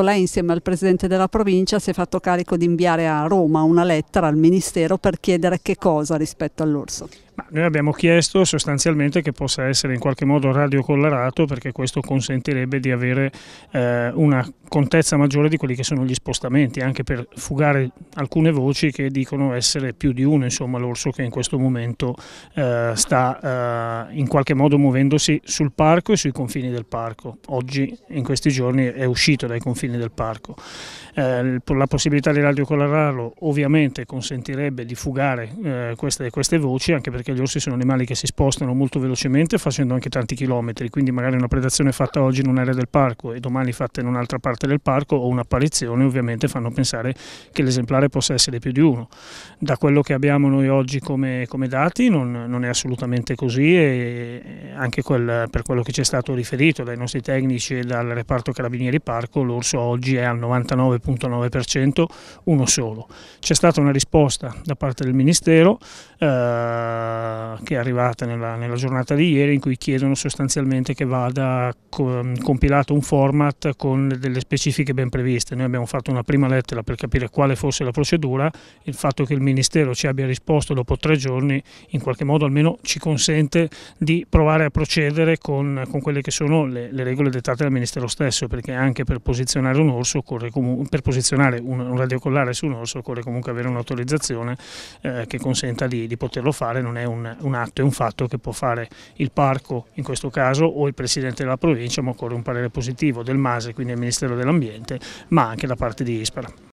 Ecco, lei insieme al presidente della provincia si è fatto carico di inviare a Roma una lettera al Ministero per chiedere che cosa rispetto all'orso. Noi abbiamo chiesto sostanzialmente che possa essere in qualche modo radiocollarato perché questo consentirebbe di avere eh, una contezza maggiore di quelli che sono gli spostamenti, anche per fugare alcune voci che dicono essere più di uno, insomma, l'orso che in questo momento eh, sta eh, in qualche modo muovendosi sul parco e sui confini del parco. Oggi, in questi giorni, è uscito dai confini del parco. Eh, la possibilità di radiocollararlo ovviamente consentirebbe di fugare eh, queste, queste voci, anche perché perché gli orsi sono animali che si spostano molto velocemente facendo anche tanti chilometri, quindi magari una predazione fatta oggi in un'area del parco e domani fatta in un'altra parte del parco o un'apparizione ovviamente fanno pensare che l'esemplare possa essere più di uno. Da quello che abbiamo noi oggi come, come dati non, non, è assolutamente così e anche quel, per quello che ci è stato riferito dai nostri tecnici e dal reparto Carabinieri Parco l'orso oggi è al 99.9% uno solo. C'è stata una risposta da parte del Ministero eh, eh, che è arrivata nella, nella, giornata di ieri in cui chiedono sostanzialmente che vada compilato un format con delle specifiche ben previste. Noi abbiamo fatto una prima lettera per capire quale fosse la procedura, il fatto che il Ministero ci abbia risposto dopo tre giorni in qualche modo almeno ci consente di provare a procedere con, con quelle che sono le, le, regole dettate dal Ministero stesso, perché anche per posizionare un orso occorre per posizionare un, un radiocollare su un orso occorre comunque avere un'autorizzazione eh, che consenta di, di poterlo fare, non è un un, un, atto, è un fatto che può fare il parco in questo caso o il Presidente della provincia, ma occorre un parere positivo del MASE, quindi il Ministero dell'Ambiente, ma anche da parte di Ispera.